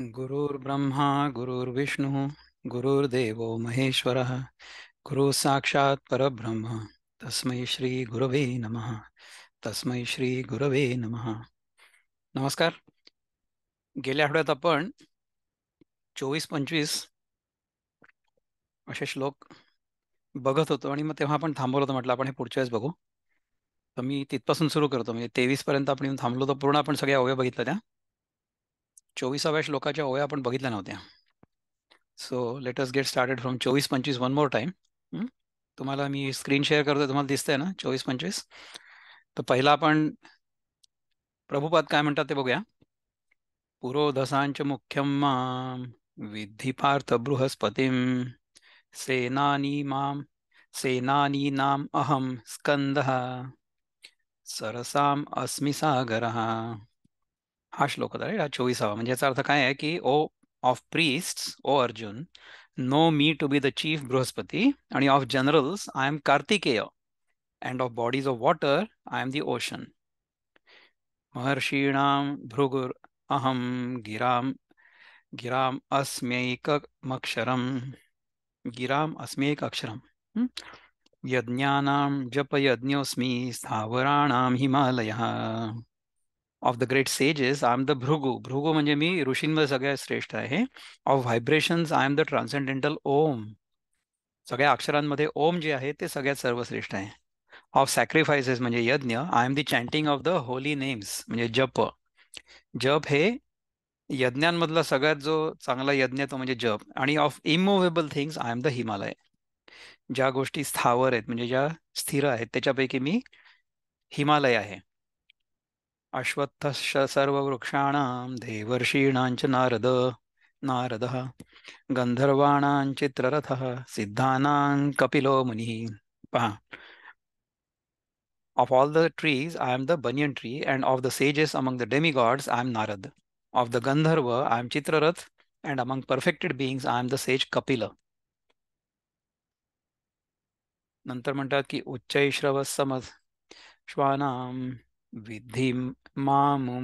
विष्णू गुरुर्विष्णू गुरुर्देवो महेश्वरः गुरु साक्षात परब्रह्म तस्मै गुरुवे नमः तस्मै श्री गुरवे नमः नमस्कार गेल्या आठवड्यात आपण चोवीस पंचवीस असे श्लोक बघत होतो आणि मग तेव्हा आपण थांबवलं होतो म्हटलं आपण हे पुढच्या वेळेस बघू तर मी तिथपासून सुरू करतो म्हणजे पर्यंत आपण येऊन थांबलो तर पूर्ण आपण सगळ्या अवघ्या बघितल्या त्या चोवीसाव्या श्लोकाच्या ओव्या आपण बघितल्या नव्हत्या so us get started from चोवीस पंचवीस वन मोर टाइम तुम्हाला मी स्क्रीन शेअर करतो तुम्हाला दिसतंय ना चोवीस पंचवीस तर पहिला आपण प्रभुपाद काय म्हणतात ते बघूया पुरोधसांच मुख्यम विधी पार्थ बृहस्पतीम सेनानी माम सेनानी नाम अहम स्कंद सरसाम अस्मि सागरः हा श्लोक होता राईट हा चोवीसावा म्हणजे याचा अर्थ काय आहे की O of priest O Arjun know me to be the chief Brihaspati आणि of generals I am Kartikeya and of bodies of water I am the ocean महर्षीणाम भृगुर अहम गिराम गिराम अस्म्यैकमक्षरम गिराम अस्म्यैक अक्षरम यज्ञानाम जपयज्ञोस्मी स्थावराणाम Himalaya of the great sages I am the Bhrigu Bhrigu म्हणजे मी ऋषींमध्ये सगळ्यात श्रेष्ठ आहे of vibrations I am the transcendental Om सगळ्या अक्षरांमध्ये ओम जे आहे ते सगळ्यात सर्वश्रेष्ठ आहे ऑफ सॅक्रिफायसेस म्हणजे यज्ञ I am the chanting of the holy names म्हणजे जप जप हे यज्ञांमधला सगळ्यात जो चांगला यज्ञ तो म्हणजे जप आणि of immovable things I am the Himalaya ज्या गोष्टी स्थावर आहेत म्हणजे ज्या स्थिर आहेत त्याच्यापैकी मी हिमालय आहे अश्वत्थ सर्वृक्षा देवर्षी नारद नारद गंधर्वाणा चित्ररथ सिद्धाना पहा of all the trees I am the banyan tree and of the sages among the demi gods I am Narad of the Gandharva I am Chitrarath and among perfected beings I am the sage Kapil नंतर म्हणतात की उच्च समज श्वाना विद्धि मामुं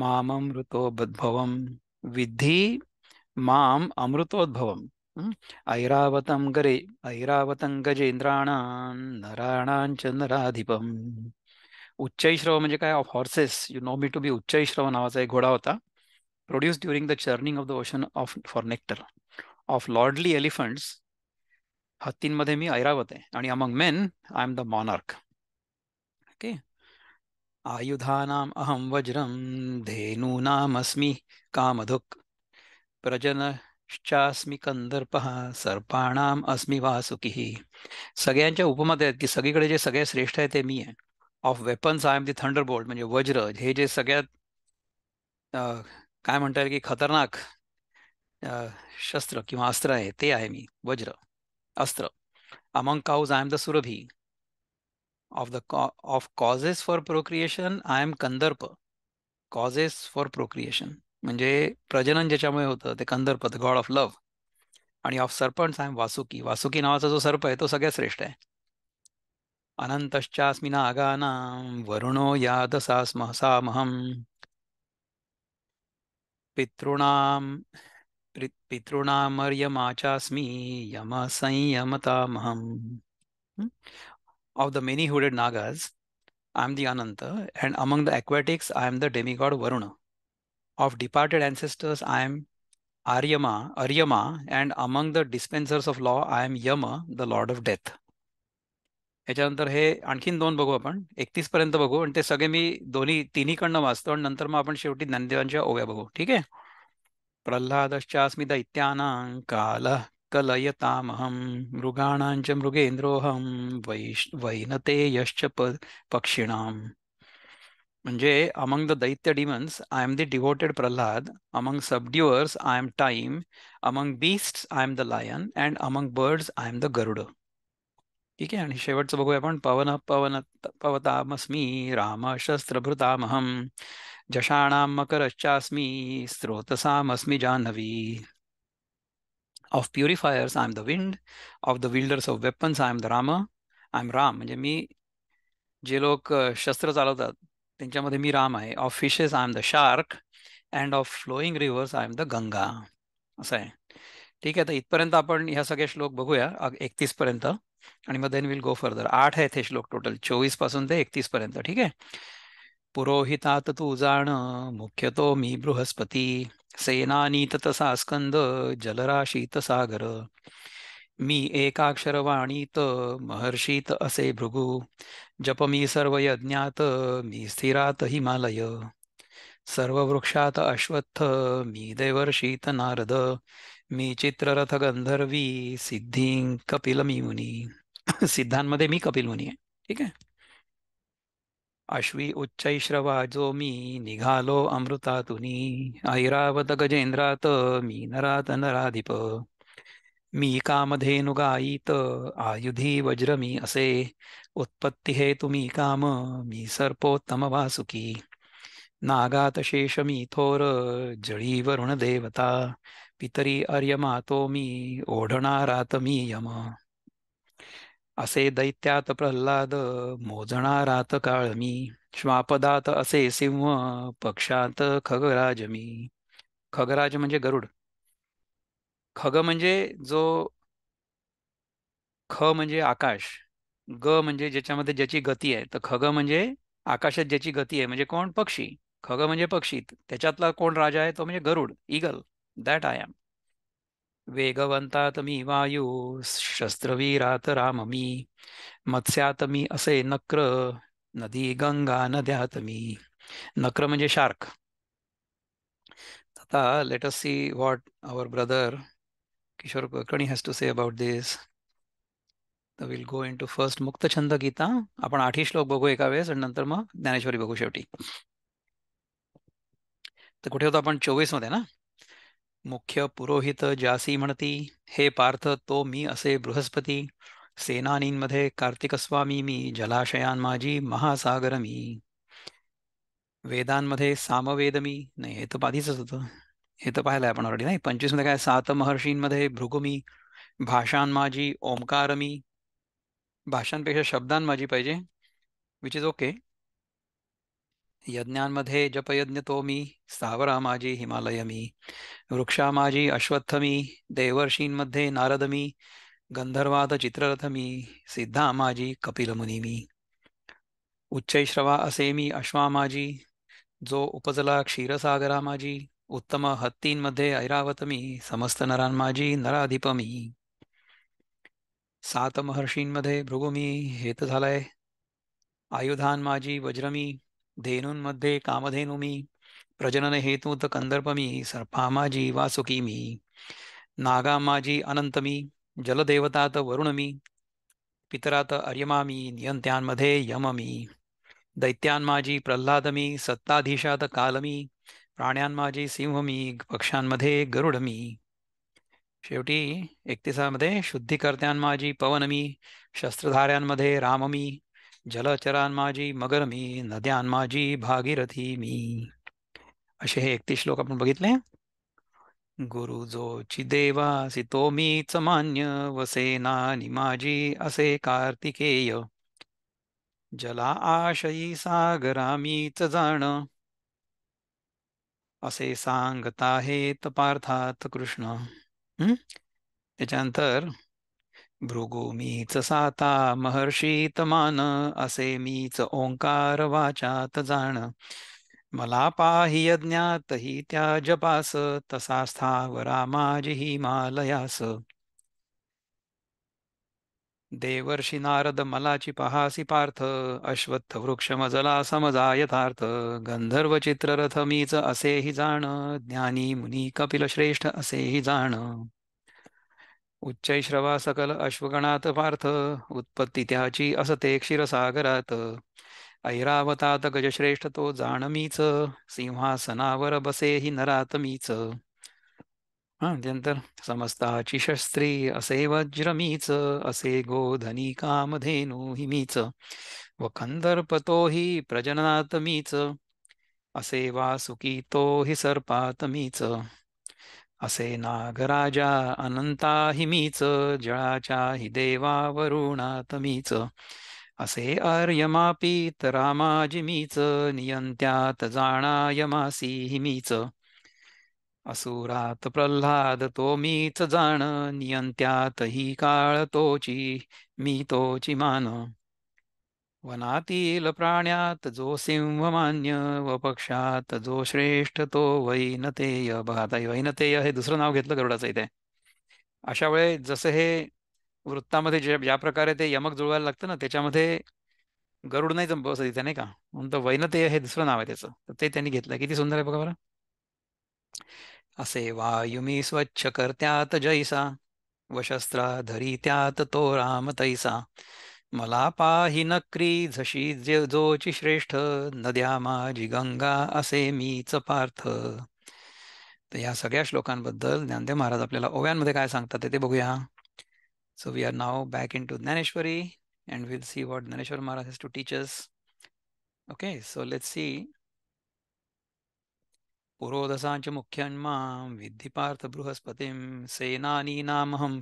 मामृतोद्भवं विद्धि ma'am अमृतोद्भवम ऐरावतं गरे ऐरावतं गजेंद्राणां नराणांच नराधिपम उच्चैश्रव म्हणजे काय of horses you know me to be Uchchaishrava नावाचा एक घोडा होता produce during the churning of the ocean of for nectar of lordly elephants हत्तींमध्ये मी ऐरावत आहे आणि among men I am the monarch okay आयुधानाम् अहं वज्रं धेनूनामस्मि कामधुक् प्रजनश्चास्मि कंदर्पः सर्पाणाम अस्मि वासुकिः सगळ्यांच्या उपमत आहेत की सगळीकडे जे सगळे श्रेष्ठ आहे ते मी आहे of weapons I am the thunder bolt म्हणजे वज्र हे जे सगळ्यात काय म्हणता येईल की खतरनाक शस्त्र किंवा अस्त्र आहे ते आहे मी वज्र अस्त्र among cows I am the Surabhi of the of causes for procreation I am Kandarp causes for procreation म्हणजे प्रजनन ज्याच्यामुळे होतं ते Kandarp the god of love आणि of serpents I am Vasuki Vasuki नावाचा जो सर्प आहे तो सगळ्यात श्रेष्ठ आहे अनंतश्चास्मिना नागाना वरुणो याद सास्म सामहम पितृणाम पितॄणामर्यमाचास्मी यम संयमतामहम Of the many hooded Nagas, I'm the Ananta, and among the aquatics, I am the demigod Varuna. Of departed ancestors, I am Aryama, Aryama, and among the dispensers of law, I am Yama, the lord of death. याच्यानंतर हे आणखीन दोन बघू आपण एकतीस पर्यंत बघू आणि ते सगळे मी दोन्ही तिन्हीकडनं वाचतो आणि नंतर मग आपण शेवटी ज्ञानदेवांच्या ओव्या बघू ठीक आहे प्रल्हादश्चास्मिद इत्यानां कालः कलयतामहं मृगाणां च वैश वैनते यश्च प पक्षिणाम म्हणजे among the Daitya demons I am the devoted Pralhad among subduers I am time among beast I am the lion and among birds I am the Garud ठीक आहे आणि शेवटचं बघूया आपण पवन पवन पवतामस्मी राम शस्त्रभृतामहं जषाणां मकरश्चास्मी स्रोतसामस्मी जान्हवी of purifiers I am the wind of the wielders of weapons I am the Ram I am Ram म्हणजे मी जे लोक शस्त्र चालवतात त्यांच्यामध्ये मी राम आहे of fishes I am the shark and of flowing rivers I am the Ganga असं आहे ठीक आहे तर इथपर्यंत आपण ह्या सगळे श्लोक बघूया एकतीस पर्यंत आणि मग देन विल गो फर्दर आठ आहेत हे श्लोक टोटल चोवीस पासून ते एकतीस पर्यंत ठीक आहे पुरोहितात तू जाण मुख्यतो मी बृहस्पती सेनानी तसा स्कंद जलराशीत सागर मी एकाक्षरवाणीत महर्षीत असे भृगु जप मी सर्व यज्ञात मी स्थिरात हिमालय सर्व वृक्षात अश्वत्थ मी देवर्षीत नारद मी चित्ररथ गंधर्वी सिद्धी कपिल मी मुनी सिद्धांमध्ये मी कपिल मुनी आहे ठीक आहे अश्वी उच्चैश्रवा जो मी निघालो अमृतातुनी ऐरावत गजेंद्रात मी नरात नराधिप मी कामधेनुगायीत आयुधी वज्र मी असे उत्पत्ती हे तुम्ही काम मी सर्पोत्तम वासुकी नागात शेष मी थोर जळी वरुण देवता पितरी अर्यमातो मी ओढणारात मी यम असे दैत्यात प्रल्हाद मोजणारात काळ मी श्वापदात असे सिंह पक्षात खगराज मी खगराज म्हणजे गरुड खग म्हणजे जो ख म्हणजे आकाश ग म्हणजे ज्याच्यामध्ये ज्याची गती आहे तर खग म्हणजे आकाशात ज्याची गती आहे म्हणजे कोण पक्षी खग म्हणजे पक्षी त्याच्यातला कोण राजा आहे तो म्हणजे Garud eagle that I am वेगवंतात मी वायू शस्त्रवीरात राम मी मत्स्यात मी असे नक्र नदी गंगा नद्यात मी नक्र म्हणजे शार्क आता let us see what our brother Kishor Kulkarni has to say about this will go into first मुक्त छंद गीता आपण आठही श्लोक बघू एका वेळेस आणि नंतर मग ज्ञानेश्वरी बघू शेवटी तर कुठे होतो आपण चोवीस मध्ये ना मुख्य पुरोहित जासी म्हणती हे पार्थ तो मी असे बृहस्पती सेनानींमध्ये कार्तिकस्वामी मी माझी महासागर मी वेदांमध्ये सामवेद मी नाही हे तर आधीच होतं हे तर पाहिलं आपण ऑलरेडी नाही पंचवीसमध्ये काय सात महर्षींमध्ये भृगुमी भाषांमाजी ओंकार मी भाषांपेक्षा माझी पाहिजे विच इज ओके यज्ञांमध्ये जपयज्ञ तो मी स्थावरा माझी हिमालय मी वृक्षा माझी अश्वत्थ मी देवर्षींमध्ये नारद मी गंधर्वाद चित्ररथ मी सिद्धा माझी कपिलमुनी मी उच्चैश्रवा असे मी अश्वा माझी जो उपजला क्षीरसागरा माझी उत्तम हत्तींमध्ये ऐरावत मी समस्त नरान नराधिप मी सात महर्षींमध्ये भृगुमी हेत झालाय आयुधान माझी वज्रमी धेनुंमध्ये कामधेनु मी प्रजनन हेतूत कंदर्प मी सर्पा माझी वासुकी मी नागा माझी अनंत मी जलदेवतात वरुण मी पितरात अर्यमा मी नियंत्यांमध्ये यम मी दैत्यांमाजी प्रल्हाद मी सत्ताधीशात कालमी प्राण्यांमाजी सिंह मी पक्षांमध्ये गरुड मी शेवटी एकतीसामध्ये पवन पवनमी शस्त्रधाऱ्यांमध्ये राममी माझी मगर मी माझी भागीरथी मी असे हे एकतीस श्लोक आपण बघितले गुरु जो चिदेवा सितो मीच मान्य नानी माझी असे कार्तिकेय जला आशयी सागरा मीच जाण असे सांगता हे तपार्थात कृष्ण त्याच्यानंतर भृगो मीच साता महर्षीत मान असे मीच ओंकार वाचात जाण मला पाहि यज्ञात ही त्या जपास तसा स्थावरा माझी हिमालयास देवर्षी नारद मलाची पहासी पार्थ अश्वत्थ वृक्ष मजला समजा यथार्थ गंधर्व चित्ररथ मीच असेही जाण ज्ञानी मुनी कपिल श्रेष्ठ असेही जाण श्रवा सकल अश्वगणात पार्थ उत्पत्ती त्याची असते क्षीरसागरात ऐरावतात गजश्रेष्ठ तो जाणमीच सिंहासनावर बसे हि नरात मीच समस्ताची शस्त्री असे वज्रमीच असे गोधनी कामधेनु हि मीच वखंदर्पतो हि प्रजननात मीच असे वासुकी तो हि सर्पात असे नागराजा अनंता हिमीच जळाच्या हि देवा असे आर्यमापीत रामाजिमीच नियंत्यात जाणा यमासी हिमीच असुरात प्रल्हाद तो मीच जाण नियंत्यात ही काळ तोची मी तोची मान वनातील प्राण्यात जो सिंहमान्य व पक्षात जो श्रेष्ठ तो वैनतेय आता वैनतेय हे दुसरं नाव घेतलं गरुडाचं इथे अशा वेळे जसं हे वृत्तामध्ये जे ज्या प्रकारे ते यमक जुळवायला लागतं ना त्याच्यामध्ये गरुड नाही जम बसत इथे नाही का म्हणून तर वैनतेय हे दुसरं नाव आहे त्याचं तर ते त्यांनी घेतलं किती सुंदर आहे बघा बरं असे वायुमी स्वच्छ करत्यात जैसा वशस्त्रा धरी त्यात तो राम तैसा मला पाहि नक्री झशी जोची श्रेष्ठ नद्या माझी गंगा असे मीच पार्थ तर या सगळ्या श्लोकांबद्दल ज्ञानदेव महाराज आपल्याला ओव्यांमध्ये काय सांगतात ते बघूया so we are now back into Dnyaneshwari and will see what Dnyaneshwar Maharaj has to teachers okay so let see पुरोदसाञ्च मुख्यन्मां विद्धि पार्थ बृहस्पतिं सेनानीनामहं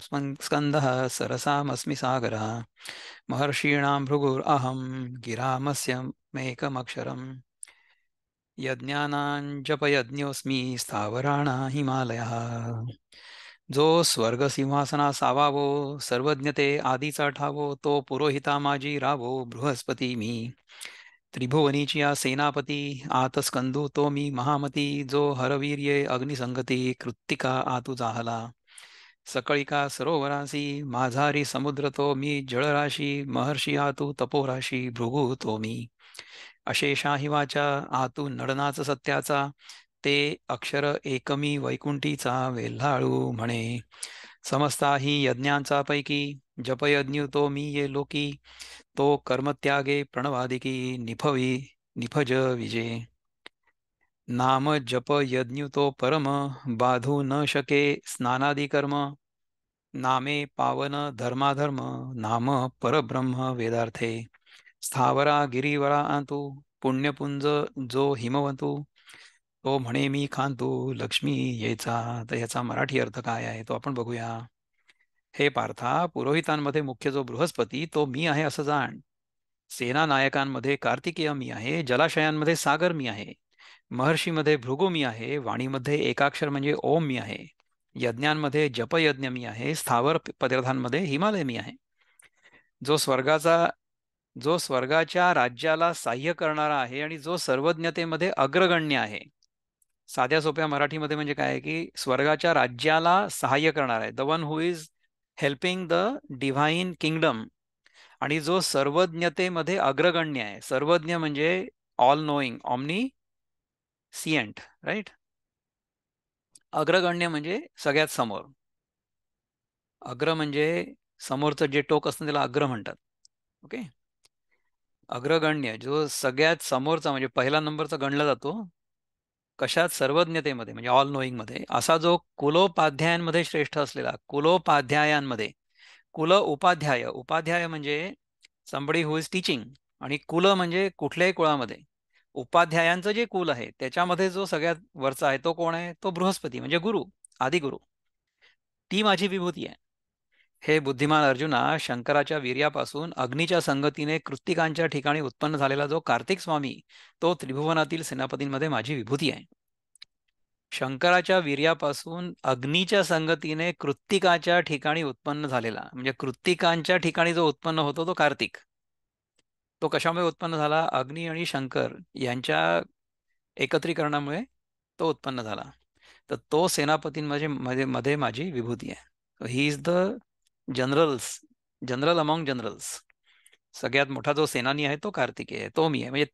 स्कन्दः सरसामस्मि सागरः महर्षीणां भृगुरहं गिरामस्य मेकमक्षरम् यज्ञानाञ्जपयज्ञोऽस्मि स्थावराणा हिमालयः जो स्वर्गसिंहासना सावावो सर्वज्ञते आधीचा ठावो तो पुरोहिता माजी रावो बृहस्पती मी त्रिभुवनीचिया सेनापती आत तो मी महामती जो हरवीर्ये अग्निसंगती कृत्तिका आतू जाहला सकळिका सरोवरासी माझारी समुद्र तो मी जळराशी महर्षी आतू तपोराशी भृगु तो मी अशेषा हिवाचा आतू नडनाच सत्याचा ते अक्षर एकमी वैकुंठीचा वेल्हाळू म्हणे समस्ता ही यज्ञांचा पैकी जपयज्ञ तो मी ये लोकी तो कर्मत्यागे प्रणवादिकी निफवी निफज विजे नाम जप यज्ञ तो परम बाधू न शके स्नानादि कर्म नामे पावन धर्माधर्म नाम परब्रह्म वेदार्थे स्थावरा गिरीवरा आंतु पुण्यपुंज जो हिमवंतु तो म्हणे मी खांतो लक्ष्मी येचा तर ह्याचा मराठी अर्थ काय आहे तो आपण बघूया हे पार्था पुरोहितांमध्ये मुख्य जो बृहस्पती तो मी आहे असं जाण सेना नायकांमध्ये कार्तिकेय मी आहे जलाशयांमध्ये सागर मी आहे महर्षीमध्ये भृगु मी आहे वाणीमध्ये एकाक्षर म्हणजे ओम मी आहे यज्ञांमध्ये जपयज्ञ मी आहे स्थावर पदार्थांमध्ये हिमालय मी आहे जो स्वर्गाचा जो स्वर्गाच्या राज्याला साह्य करणारा आहे आणि जो सर्वज्ञतेमध्ये अग्रगण्य आहे साध्या सोप्या मराठीमध्ये म्हणजे काय की स्वर्गाच्या राज्याला सहाय्य करणार आहे the one who is helping the divine kingdom आणि जो सर्वज्ञतेमध्ये अग्रगण्य आहे सर्वज्ञ म्हणजे all knowing omniscient right अग्रगण्य म्हणजे सगळ्यात समोर अग्र म्हणजे समोरचं जे टोक असतं त्याला अग्र म्हणतात ओके अग्रगण्य जो सगळ्यात समोरचा म्हणजे पहिला नंबरचा गणला जातो कशात सर्वज्ञतेमध्ये म्हणजे ऑल नोईंगमध्ये असा जो कुलोपाध्यायांमध्ये श्रेष्ठ असलेला कुलोपाध्यायांमध्ये कुल उपाध्याय उपाध्याय म्हणजे संबडी हु इज टीचिंग आणि कुल म्हणजे कुठल्याही कुळामध्ये उपाध्यायांचं जे कुल आहे त्याच्यामध्ये जो सगळ्यात वरचा आहे तो कोण आहे तो बृहस्पती म्हणजे गुरु आदिगुरु ती माझी विभूती आहे हे बुद्धिमान अर्जुना शंकराच्या वीर्यापासून अग्नीच्या संगतीने कृत्तिकांच्या ठिकाणी उत्पन्न झालेला जो कार्तिक स्वामी तो त्रिभुवनातील सेनापतींमध्ये माझी विभूती आहे शंकराच्या वीर्यापासून अग्नीच्या संगतीने कृत्तिकाच्या ठिकाणी उत्पन्न झालेला म्हणजे कृत्तिकांच्या ठिकाणी जो उत्पन्न होतो तो कार्तिक तो कशामुळे उत्पन्न झाला अग्नी आणि शंकर यांच्या एकत्रीकरणामुळे तो उत्पन्न झाला तर तो सेनापतींमध्ये मध्ये मध्ये माझी विभूती आहे he is the generals general among generals सगळ्यात मोठा जो सेनानी आहे तो कार्तिकेय आहे तो मी आहे म्हणजे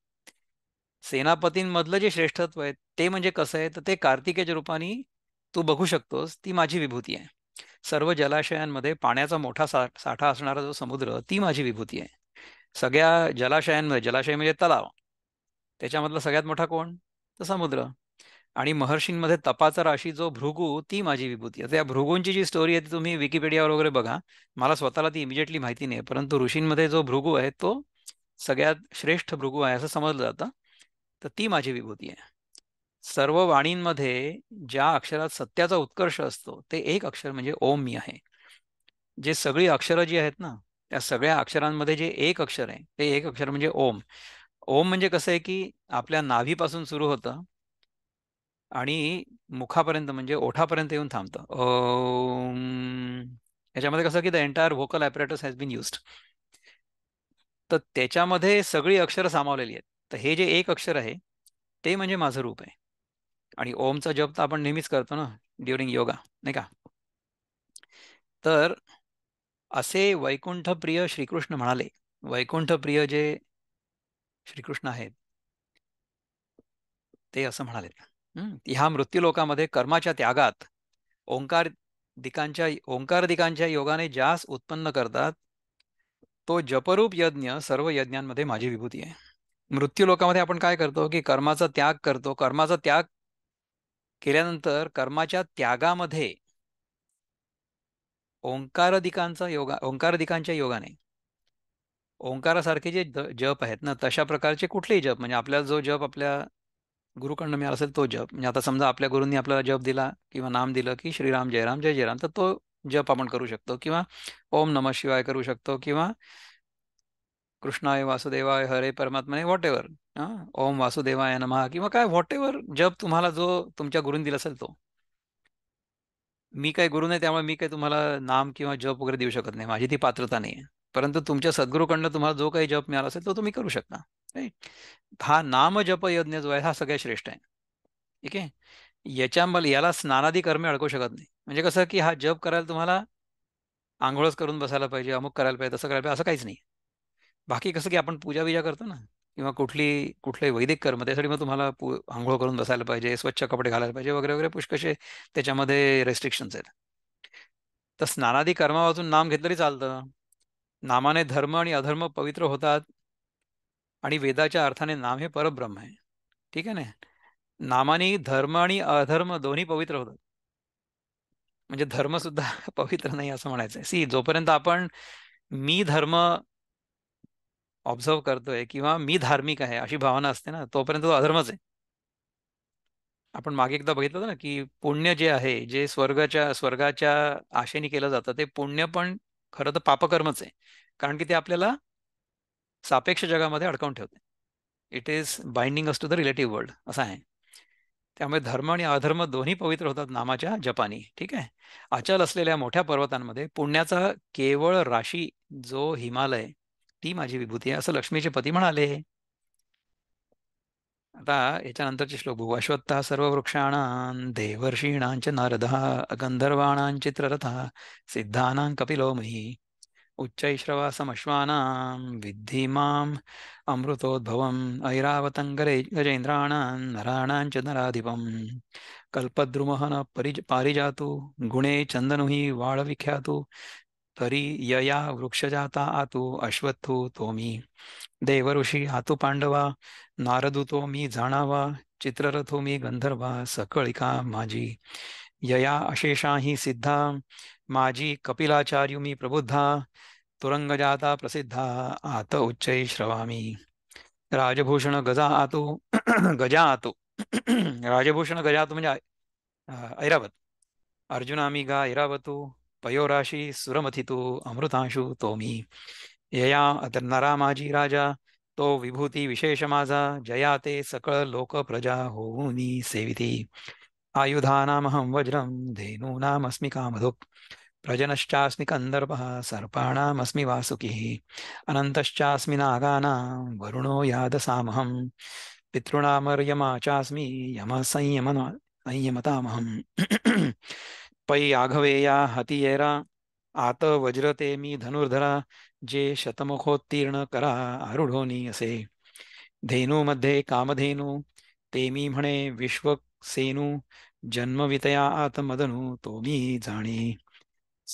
सेनापतींमधलं जे श्रेष्ठत्व आहे ते म्हणजे कसं आहे तर ते कार्तिकेच्या रूपाने तू बघू शकतोस ती माझी विभूती आहे सर्व जलाशयांमध्ये पाण्याचा मोठा सा साठा असणारा जो समुद्र ती माझी विभूती आहे सगळ्या जलाशयांमध्ये जलाशय म्हणजे तलाव त्याच्यामधला सगळ्यात मोठा कोण तर समुद्र आणि महर्षींमध्ये तपाचा राशी जो भृगू ती माझी विभूती आता या भृगूंची जी स्टोरी आहे ती तुम्ही विकिपीडियावर वगैरे बघा मला स्वतःला ती इमिजिएटली माहिती नाही परंतु ऋषींमध्ये जो भृगू आहे तो सगळ्यात श्रेष्ठ भृगू आहे असं समजलं जातं तर ती माझी विभूती आहे सर्व वाणींमध्ये ज्या अक्षरात सत्याचा उत्कर्ष असतो ते एक अक्षर म्हणजे ओम मी आहे जे सगळी अक्षरं जी आहेत ना त्या सगळ्या अक्षरांमध्ये जे एक अक्षर आहे ते एक अक्षर म्हणजे ओम ओम म्हणजे कसं आहे की आपल्या नाभीपासून सुरू होतं आणि मुखापर्यंत म्हणजे ओठापर्यंत येऊन थांबतं याच्यामध्ये कसं की the entire vocal apparatus has been used तर त्याच्यामध्ये सगळी अक्षरं सामावलेली आहेत तर हे जे एक अक्षर आहे ते म्हणजे माझं रूप आहे आणि ओमचा जप तर आपण नेहमीच करतो ना ड्युरिंग योगा नाही का तर असे वैकुंठप्रिय श्रीकृष्ण म्हणाले वैकुंठप्रिय जे श्रीकृष्ण आहेत ते असं म्हणाले ह्या मृत्यूलोकामध्ये कर्माच्या त्यागात ओंकार दिकांच्या ओंकार दिकांच्या योगाने ज्यास उत्पन्न करतात तो जपरूप यज्ञ सर्व यज्ञांमध्ये माझी विभूती आहे मृत्यू आपण काय करतो की कर्माचा त्याग करतो कर्माचा त्याग केल्यानंतर कर्माच्या त्यागामध्ये ओंकारदिकांचा योगा ओंकारदिकांच्या योगाने ओंकारासारखे जे जप आहेत ना तशा प्रकारचे कुठलेही जप म्हणजे आपल्याला जो जप आपल्या गुरुकडनं मिळाला असेल तो जप म्हणजे आता समजा आपल्या गुरुंनी आपल्याला जप दिला किंवा नाम दिलं की श्रीराम जयराम जय जयराम तर तो जप आपण करू शकतो किंवा ओम नम शिवाय करू शकतो किंवा कृष्णाय वासुदेवाय हरे परमात्माने व्हॉट एव्हर ओम वासुदेवाय नमा किंवा काय व्हॉट एव्हर जप तुम्हाला जो तुमच्या गुरुंनी दिला असेल तो मी काही गुरु नाही त्यामुळे मी काही तुम्हाला नाम किंवा जप वगैरे देऊ शकत नाही माझी ती पात्रता नाही परंतु तुमच्या सद्गुरूकडनं तुम्हाला जो काही जप मिळाला असेल तो तुम्ही करू शकता हा नाम जप यज्ञ जो आहे हा सगळ्यात श्रेष्ठ आहे ठीक आहे याच्यामध्ये याला स्नानादी कर्मे अडकू शकत नाही म्हणजे कसं की हा जप करायला तुम्हाला आंघोळच करून बसायला पाहिजे अमुक करायला पाहिजे तसं करायला पाहिजे असं काहीच नाही बाकी कसं की आपण पूजा बिजा करतो ना किंवा कुठली कुठले वैदिक कर्म त्यासाठी मग तुम्हाला पू आंघोळ करून बसायला पाहिजे स्वच्छ कपडे घालायला पाहिजे वगैरे वगैरे पुष्कशे त्याच्यामध्ये रेस्ट्रिक्शन्स आहेत तर स्नानादी कर्मापासून नाम घेतलं तरी चालतं नामाने धर्म आणि अधर्म पवित्र होतात आणि वेदाच्या अर्थाने नाम हे परब्रह्म आहे ठीक आहे ना नामाने धर्म आणि अधर्म दोन्ही पवित्र होतात म्हणजे धर्म सुद्धा पवित्र नाही असं म्हणायचं सी जोपर्यंत आपण मी धर्म ऑब्झर्व करतोय किंवा मी धार्मिक आहे अशी भावना असते ना तोपर्यंत तो अधर्मच आहे आपण मागे एकदा बघितलं ना की पुण्य जे आहे जे स्वर्गाच्या स्वर्गाच्या आशेने केलं जातं ते पुण्य पण खरं तर पापकर्मच आहे कारण की ते आपल्याला सापेक्ष जगामध्ये अडकवून ठेवते it is binding us to the relative world असं आहे त्यामुळे धर्म आणि अधर्म दोन्ही पवित्र होतात नामाच्या जपानी ठीक आहे अचल असलेल्या मोठ्या पर्वतांमध्ये पुण्याचा केवळ राशी जो हिमालय ती माझी विभूती आहे असं लक्ष्मीचे पती म्हणाले आता याच्यानंतरचे श्लोक भुवाश्वत्ता सर्व वृक्षाणां देवर्षीणांचे नारदा गंधर्वाणां चित्ररथा सिद्धानां कपिलोमही उच्चैश्रवासमश्वानां समश्वानां अमृतोद्भवम् ऐरावतं गजेन्द्राणां नराणां च नराधिपं कल्पद्रुमः न परिज पारिजातु गुणे चन्दनुहि वाळविख्यातु तरी यया वृक्षजाता आतु अश्वत्थु तो मी देवऋषी आतु पांडवा नारदुतो मी जाणावा चित्ररथो मी गंधर्वा सकळिका माझी यया अशेषा ही सिद्धा माजी कपिलाचार्युमी प्रबुद्धा जाता प्रसिद्धा आत उच्च श्रवामी राजभूषण गजा आतो गजा आतो राजभूषण गजा तो म्हणजे ऐरावत गा ऐरावतो पयोराशी सुरमथितो अमृतांशु तो मी यया अतर्नरा माजी राजा तो विभूती विशेष माझा जया ते सकळ लोक प्रजा होऊनी सेविती आयुधानामहं वज्रं धेनूनामस्मि कामधुक् प्रजनश्चास्मि कन्दर्पः सर्पाणामस्मि वासुकिः अनन्तश्चास्मि नागानां वरुणो यादसामहं पितॄणामर्यमा चास्मि संयमतामहं पै आघवेया हतियेरा आत वज्रते मी धनुर्धरा जे शतमुखोत्तीर्ण करा असे धेनुमध्ये कामधेनु ते मी म्हणे विश्व सेनू जन्मवितया मदनु तो मी जाणे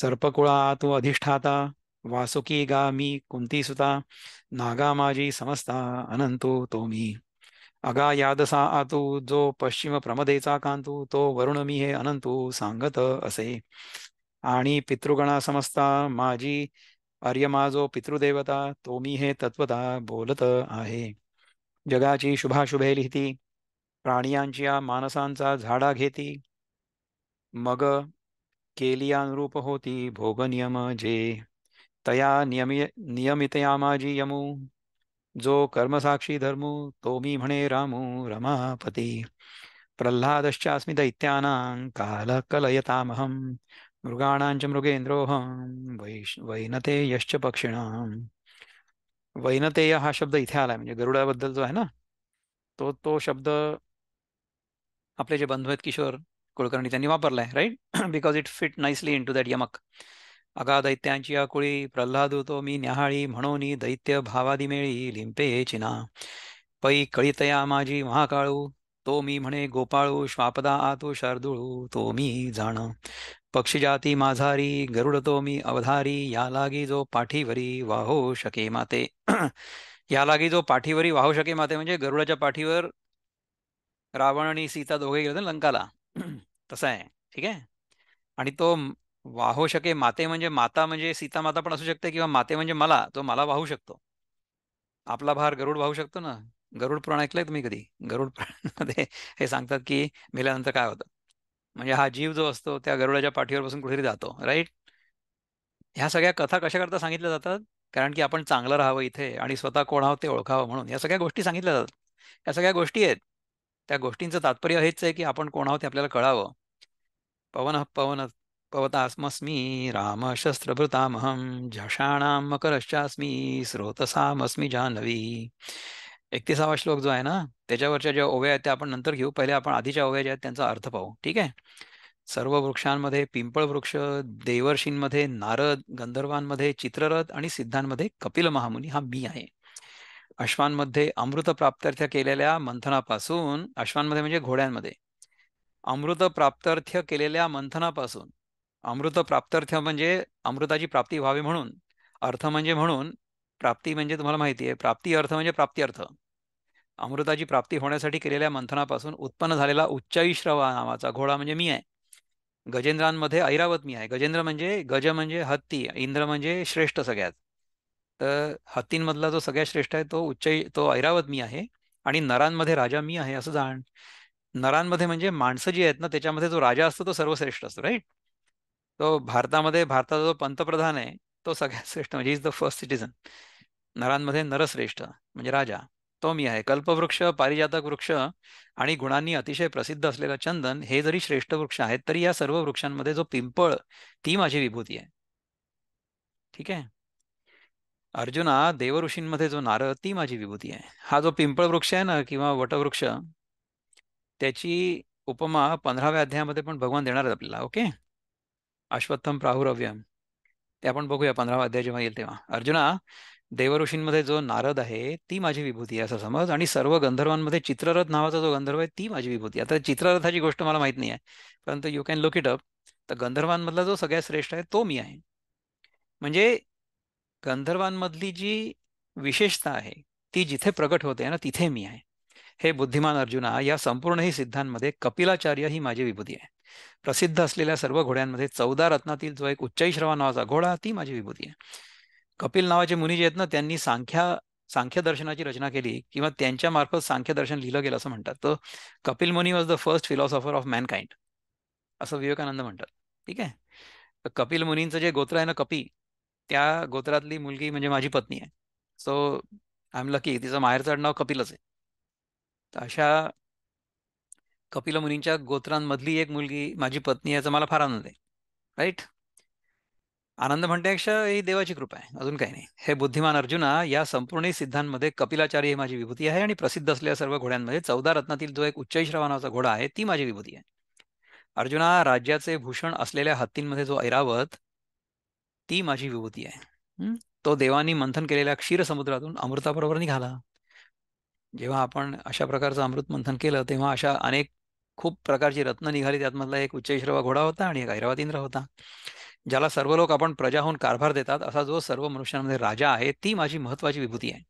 सर्पकुळा तू अधिष्ठाता वासुकी गा मी कुंती सुता नागा माझी समस्ता अनंतो तो मी अगा यादसा आतू जो पश्चिम प्रमदेचा कांतू तो वरुण मी हे अनंतू सांगत असे आणि पितृगणा समस्ता माझी अर्यमाजो पितृदेवता तो मी हे तत्वता बोलत आहे जगाची शुभाशुभे लिहिती प्राण्यांच्या मानसांचा झाडा घेती मग केलियानुरूप होती भोगनियम जे तया नियमि नियमित माझी यमू जो कर्मसाक्षी धर्मू तो मी म्हणे रामू रमापती प्रल्हादश्चास्मि दैत्यानां काल मृगाणां च मृगेन्द्रोहं वैश वैनते यश्च पक्षिणा वैनतेय हा शब्द इथे आलाय म्हणजे गरुडाबद्दल जो आहे ना तो तो शब्द आपले जे बंधू आहेत किशोर कुलकर्णी त्यांनी वापरलाय right because it fit nicely into that यमक अगा दैत्यांची आकुळी प्रल्हाद होतो मी न्याहाळी म्हणून दैत्य भावादी मेळी लिंपे चिना पै कळीतया माझी महाकाळू तो मी म्हणे गोपाळू श्वापदा आतो शार्दुळू तो मी जाण पक्षीजाती माझारी गरुड तो मी अवधारी या लागी जो पाठीवरी वाहो शके माते या लागी जो पाठीवरी वाहू शके माते म्हणजे गरुडाच्या पाठीवर रावण आणि सीता दोघे गेले लंकाला तसं आहे ठीक आहे आणि तो वाहू शके माते म्हणजे माता म्हणजे सीता माता पण असू शकते किंवा माते म्हणजे मला तो मला वाहू शकतो आपला भार गरुड वाहू शकतो ना गरुड पुराण ऐकलंय तुम्ही कधी गरुड मध्ये हे सांगतात की मेल्यानंतर काय होतं म्हणजे हा जीव जो असतो त्या गरुडाच्या पाठीवर बसून कुठेतरी जातो राईट ह्या सगळ्या कथा कशाकरता सांगितल्या जातात कारण की आपण चांगलं राहावं इथे आणि स्वतः कोण आहोत ते ओळखावं म्हणून या सगळ्या गोष्टी सांगितल्या जातात या सगळ्या गोष्टी आहेत त्या गोष्टींचं तात्पर्य हेच आहे की आपण कोण आहोत ते आपल्याला कळावं पवन पवन पवतास्मस्मी रामशस्त्रभृतामहम झषाणा मकरश्चास्मी स्रोतसामस्मी जानवी एकतीसावा श्लोक जो आहे ना त्याच्यावरच्या ज्या ओव्या आहेत त्या आपण नंतर घेऊ पहिले आपण आधीच्या ओव्या ज्या आहेत त्यांचा अर्थ पाहू ठीक आहे सर्व वृक्षांमध्ये पिंपळ वृक्ष देवर्षींमध्ये नारद गंधर्वांमध्ये चित्ररथ आणि सिद्धांमध्ये कपिल महामुनी हा मी आहे अश्वांमध्ये अमृत प्राप्तर्थ केलेल्या मंथनापासून अश्वांमध्ये म्हणजे घोड्यांमध्ये अमृत प्राप्तर्थ केलेल्या मंथनापासून अमृत प्राप्तर्थ म्हणजे अमृताची प्राप्ती व्हावी म्हणून अर्थ म्हणजे म्हणून प्राप्ती म्हणजे तुम्हाला माहिती आहे प्राप्ती अर्थ म्हणजे प्राप्ती अर्थ अमृताची प्राप्ती होण्यासाठी केलेल्या मंथनापासून उत्पन्न झालेला उच्चाईश्रवा नावाचा घोडा म्हणजे मी आहे गजेंद्रांमध्ये ऐरावत मी आहे गजेंद्र म्हणजे गज म्हणजे हत्ती इंद्र म्हणजे श्रेष्ठ सगळ्यात तर हत्तींमधला जो सगळ्यात श्रेष्ठ आहे तो उच्च तो ऐरावत मी आहे आणि नरांमध्ये राजा मी आहे असं जाण नरांमध्ये म्हणजे माणसं जी आहेत ना त्याच्यामध्ये जो राजा असतो तो सर्वश्रेष्ठ असतो राईट तो भारतामध्ये भारताचा जो पंतप्रधान आहे तो सगळ्यात श्रेष्ठ म्हणजे इज द फर्स्ट सिटीजन नरांमध्ये नरश्रेष्ठ म्हणजे राजा तो मी आहे कल्पवृक्ष पारिजातक वृक्ष आणि गुणांनी अतिशय प्रसिद्ध असलेला चंदन हे जरी श्रेष्ठ वृक्ष आहेत तरी या सर्व वृक्षांमध्ये जो पिंपळ ती माझी विभूती आहे ठीक आहे अर्जुना देवऋषींमध्ये जो नारळ ती माझी विभूती आहे हा जो पिंपळ वृक्ष आहे ना किंवा वटवृक्ष त्याची उपमा पंधराव्या अध्यायामध्ये पण भगवान देणार आहेत आपल्याला ओके अश्वत्थम प्राहुरव्यम ते आपण बघूया पंधरावा अध्याय जेव्हा येईल तेव्हा अर्जुना देवऋषींमध्ये जो नारद आहे ती माझी विभूती आहे असं समज आणि सर्व गंधर्वांमध्ये चित्ररथ नावाचा जो गंधर्व आहे ती माझी विभूती आता चित्ररथाची गोष्ट मला माहित नाही आहे परंतु you can look it up तर गंधर्वांमधला जो सगळ्यात श्रेष्ठ आहे तो मी आहे म्हणजे गंधर्वांमधली जी विशेषता आहे ती जिथे प्रकट होते ना तिथे मी आहे हे बुद्धिमान अर्जुना या संपूर्णही सिद्धांमध्ये कपिलाचार्य ही माझी विभूती आहे प्रसिद्ध असलेल्या सर्व घोड्यांमध्ये चौदा रत्नातील जो एक उच्चैश्रवा नावाचा घोडा ती माझी विभूती आहे कपिल नावाचे मुनी जे आहेत ना त्यांनी सांख्या सांख्य दर्शनाची रचना केली किंवा त्यांच्या मार्फत सांख्य दर्शन लिहिलं गेलं असं म्हणतात तर Kapil Muni was the first philosopher of mankind असं विवेकानंद म्हणतात ठीक आहे कपिल मुनींचं जे गोत्र आहे ना कपी त्या गोत्रातली मुलगी म्हणजे माझी पत्नी आहे सो आय एम लकी तिचं माहेरचं नाव कपिलच आहे तर अशा कपिल मुनींच्या गोत्रांमधली एक मुलगी माझी पत्नी याचा मला फार आनंद आहे राईट आनंद म्हणण्यापेक्षा ही देवाची कृपा आहे अजून काही नाही हे बुद्धिमान अर्जुना या संपूर्ण सिद्धांमध्ये कपिलाचार्य ही माझी विभूती आहे आणि प्रसिद्ध असलेल्या सर्व घोड्यांमध्ये चौदा रत्नातील जो एक उच्चैश्रवानाचा नावाचा घोडा आहे ती माझी विभूती आहे अर्जुना राज्याचे भूषण असलेल्या हत्तींमध्ये जो ऐरावत ती माझी विभूती आहे तो देवानी मंथन केलेल्या क्षीरसमुद्रातून अमृताबरोबर निघाला जेव्हा आपण अशा प्रकारचं अमृत मंथन केलं तेव्हा अशा अनेक खूप प्रकारची रत्न निघाली त्यातमधला एक उच्चैश्रवा घोडा होता आणि एक ऐरावत इंद्र होता ज्याला सर्व लोक आपण प्रजाहून कारभार देतात असा जो सर्व मनुष्यांमध्ये राजा आहे ती माझी महत्वाची विभूती आहे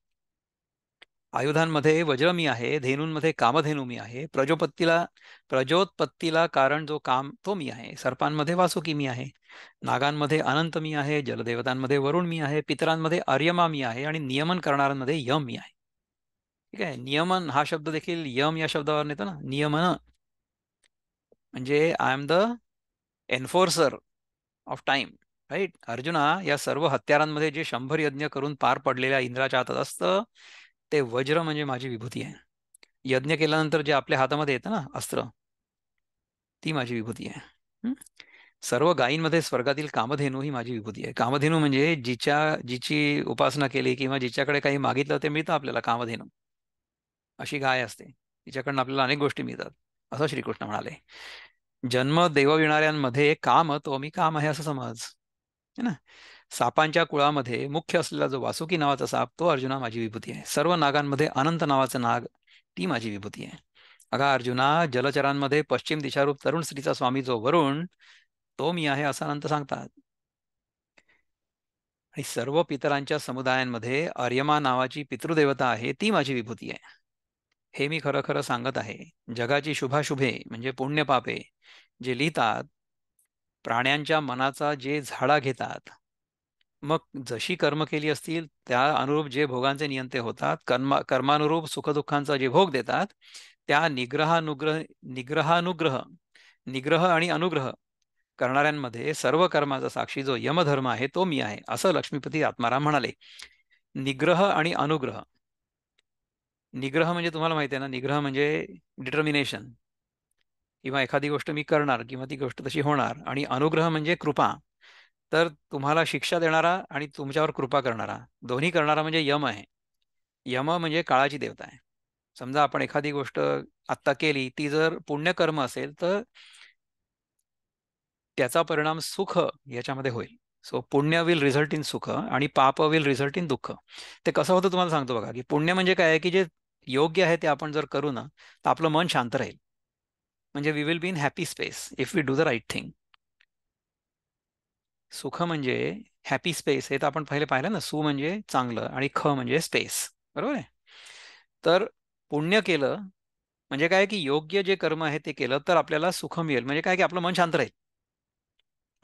आयुधांमध्ये वज्र मी आहे धेनूंमध्ये कामधेनू मी आहे प्रजोपत्तीला प्रजोत्पत्तीला कारण जो काम तो मी आहे सर्पांमध्ये वासुकी मी आहे नागांमध्ये अनंत मी आहे जलदेवतांमध्ये वरुण मी आहे पितरांमध्ये अर्यमा मी आहे आणि नियमन करणाऱ्यांमध्ये यम मी आहे ठीक आहे नियमन हा शब्द देखील यम या शब्दावर येतो ना नियमन म्हणजे I am the enforcer of time right अर्जुना या सर्व हत्यारांमध्ये जे शंभर यज्ञ करून पार पडलेल्या इंद्राच्या हातात असतं ते वज्र म्हणजे माझी विभूती आहे यज्ञ केल्यानंतर जे आपल्या हातामध्ये येतं ना अस्त्र ती माझी विभूती आहे सर्व गायींमध्ये स्वर्गातील कामधेनू ही माझी विभूती आहे कामधेनू म्हणजे जिच्या जिची उपासना केली किंवा जिच्याकडे काही मागितलं ते मिळतं आपल्याला कामधेनू अशी गाय असते तिच्याकडनं आपल्याला अनेक गोष्टी मिळतात असं श्रीकृष्ण म्हणाले जन्म देव काम तो मी काम आहे असं समज है ना सापांच्या कुळामध्ये मुख्य असलेला जो वासुकी नावाचा साप तो अर्जुना माझी विभूती आहे सर्व नागांमध्ये अनंत नावाचा नाग ती माझी विभूती आहे अगा अर्जुना जलचरांमध्ये पश्चिम दिशारूप तरुण स्त्रीचा स्वामी जो वरुण तो मी आहे असा अनंत सांगतात आणि सर्व पितरांच्या समुदायांमध्ये अर्यमा नावाची पितृदेवता आहे ती माझी विभूती आहे हे मी खरं खरं सांगत आहे जगाची शुभाशुभे म्हणजे पुण्यपापे जे लिहितात प्राण्यांच्या मनाचा जे झाडा घेतात मग जशी कर्म केली असतील त्या अनुरूप जे भोगांचे नियंते होतात कर्मा कर्मानुरूप सुखदुःखांचा जे भोग देतात त्या निग्रहानुग्रह निग्रहानुग्रह निग्रह आणि अनुग्रह करणाऱ्यांमध्ये सर्व कर्माचा साक्षी जो यमधर्म आहे तो मी आहे असं लक्ष्मीपती आत्माराम म्हणाले निग्रह आणि अनुग्रह निग्रह म्हणजे तुम्हाला माहिती आहे ना निग्रह म्हणजे डिटर्मिनेशन किंवा एखादी गोष्ट मी करणार किंवा ती गोष्ट तशी होणार आणि अनुग्रह म्हणजे कृपा तर तुम्हाला शिक्षा देणारा आणि तुमच्यावर कृपा करणारा दोन्ही करणारा म्हणजे यम आहे यम म्हणजे काळाची देवता आहे समजा आपण एखादी गोष्ट आत्ता केली ती जर पुण्यकर्म असेल तर त्याचा परिणाम सुख याच्यामध्ये होईल सो पुण्य विल रिझल्ट इन सुख आणि पाप विल रिझल्ट इन दुःख ते कसं होतं तुम्हाला सांगतो बघा की पुण्य म्हणजे काय आहे की जे योग्य आहे ते आपण जर करू ना तर आपलं मन शांत राहील म्हणजे we will be in happy space if we do the right thing सुख म्हणजे हॅपी स्पेस हे तर आपण पहिले पाहिलं ना सु म्हणजे चांगलं आणि ख म्हणजे स्पेस बरोबर आहे तर पुण्य केलं म्हणजे काय की योग्य जे कर्म आहे ते केलं तर आपल्याला सुख मिळेल म्हणजे काय की आपलं मन शांत राहील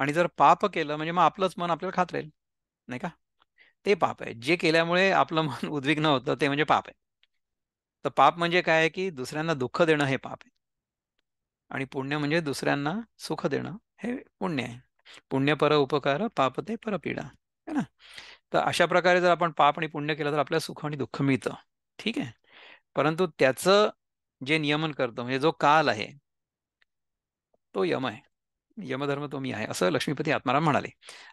आणि जर पाप केलं म्हणजे मग आपलंच मन आपल्याला खात राहील नाही का ते पाप आहे जे केल्यामुळे आपलं मन उद्विग्न होतं ते म्हणजे पाप आहे तर पाप म्हणजे काय आहे की दुसऱ्यांना दुःख देणं हे पाप आहे आणि पुण्य म्हणजे दुसऱ्यांना सुख देणं हे पुण्य आहे पुण्य पर उपकार पाप ते परपीडा है ना तर अशा प्रकारे जर आपण पाप आणि पुण्य केलं तर आपल्याला सुख आणि दुःख मिळतं ठीक आहे परंतु त्याचं जे नियमन करतो म्हणजे जो काल आहे तो यम आहे यमधर्म तो मी आहे असं लक्ष्मीपती आत्माराम म्हणाले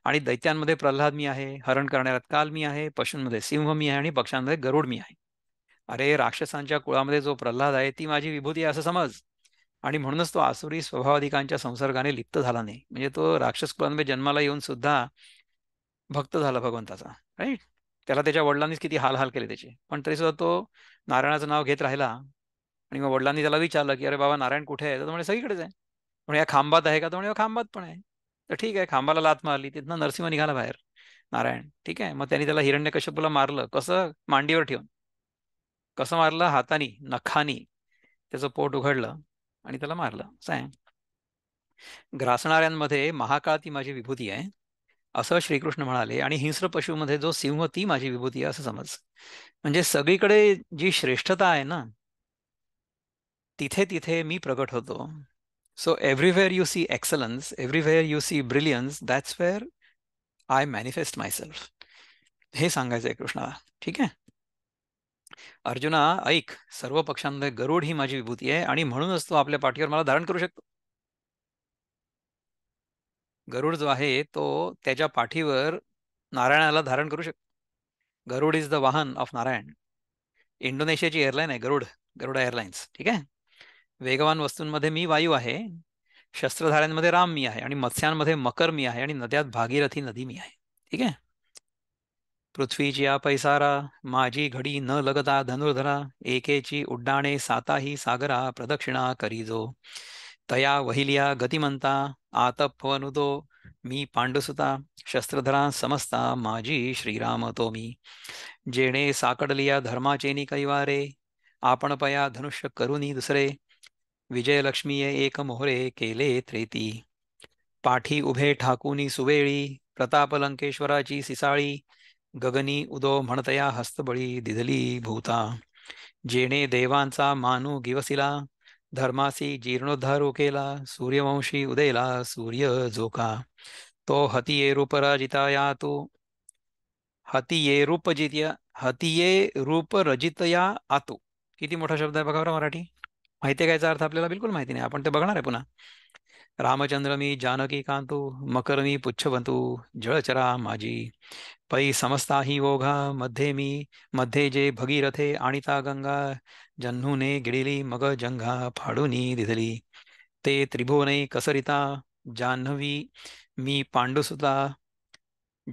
आणि दैत्यांमध्ये प्रल्हाद मी आहे हरण करणाऱ्यात काल मी आहे पशूंमध्ये सिंह मी आहे आणि पक्ष्यांमध्ये गरुड मी आहे अरे राक्षसांच्या कुळामध्ये जो प्रल्हाद आहे ती माझी विभूती आहे असं समज आणि म्हणूनच तो आसुरी स्वभावाधिकांच्या संसर्गाने लिप्त झाला नाही म्हणजे तो राक्षस कुळांमध्ये जन्माला येऊन सुद्धा भक्त झाला भगवंताचा राईट त्याला त्याच्या वडिलांनीच किती हाल हाल केले त्याचे पण तरी सुद्धा तो नारायणाचं नाव घेत राहिला आणि मग वडिलांनी त्याला विचारलं की अरे बाबा नारायण कुठे आहे तर म्हणजे सगळीकडेच आहे म्हणजे या खांबात आहे का तर म्हणजे खांबात पण आहे तर ठीक आहे खांबाला लात मारली तिथनं नरसिंह निघाला बाहेर नारायण ठीक आहे मग त्यांनी त्याला हिरण्य कश्यपूला मारलं कसं मांडीवर ठेवून कसं मारलं हातानी नखानी त्याचं पोट उघडलं आणि त्याला मारलं असं ग्रासणाऱ्यांमध्ये महाकाळ ती माझी विभूती आहे असं श्रीकृष्ण म्हणाले आणि हिंस्र पशूमध्ये जो सिंह ती माझी विभूती आहे असं समज म्हणजे सगळीकडे जी श्रेष्ठता आहे ना तिथे तिथे मी प्रगट होतो so everywhere you see excellence everywhere you see brilliance that's where I manifest myself हे सांगायचं आहे कृष्णाला ठीक आहे अर्जुना ऐक सर्व पक्षांमध्ये गरुड ही माझी विभूती आहे आणि म्हणूनच तो आपल्या पाठीवर मला धारण करू शकतो गरुड जो आहे तो त्याच्या पाठीवर नारायणाला धारण करू शकतो Garud is the vahan of Narayan इंडोनेशियाची एअरलाईन आहे गरुड गरुडा एअरलाईन्स ठीक आहे वेगवान वस्तूंमध्ये मी वायू आहे शस्त्रधाऱ्यांमध्ये राम मी आहे आणि मत्स्यांमध्ये मकर मी आहे आणि नद्यात भागीरथी नदी मी आहे ठीक आहे पृथ्वीची पैसारा माझी घडी न लगता धनुर्धरा एकेची उड्डाणे साताही सागरा प्रदक्षिणा करीजो तया वहिल्या गतिमंता आतपवनुदो मी पांडुसुता शस्त्रधरा समस्ता माझी श्रीराम तो मी जेणे साकडलिया धर्माचेनी कैवारे आपण पया धनुष्य करुनी दुसरे विजयलक्ष्मी एक मोहरे केले त्रेती पाठी उभे ठाकूनी सुवेळी प्रताप लंकेश्वराची सिसाळी गगनी उदो म्हणतया हस्तबळी दिधली भूता जेणे देवांचा मानू गिवसिला धर्मासी जीर्णोद्धार उकेला सूर्यवंशी उदयला सूर्य जोका तो हतिये या तो हतिये रूपजित्या हतिये रूपरजितया आतो किती मोठा शब्द आहे बघा मराठी माहिती कायचा अर्थ आपल्याला बिलकुल माहिती नाही आपण ते बघणार आहे पुन्हा रामचंद्र मी जानकी कांतू मकर मी पुच्छवंतु जळचरा माझी पै समस्ता ही ओघा मध्ये मी मध्ये जे भगीरथे आणिता गंगा जन्हुने गिळिली मग जंगा फाडूनी दिधली ते त्रिभुवने कसरिता जान्हवी मी पांडुसुता